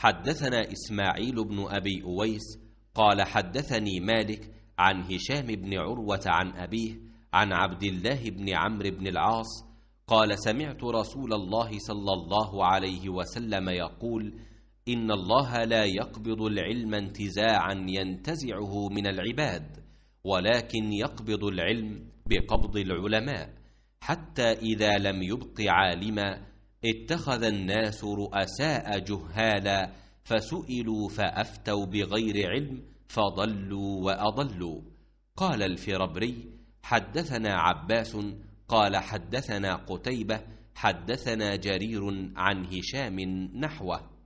حدثنا إسماعيل بن أبي أويس قال حدثني مالك عن هشام بن عروة عن أبيه عن عبد الله بن عمرو بن العاص قال سمعت رسول الله صلى الله عليه وسلم يقول إن الله لا يقبض العلم انتزاعا ينتزعه من العباد ولكن يقبض العلم بقبض العلماء حتى إذا لم يبق عالما اتخذ الناس رؤساء جهالا فسئلوا فأفتوا بغير علم فضلوا وأضلوا قال الفربري حدثنا عباس قال حدثنا قتيبة حدثنا جرير عن هشام نحوه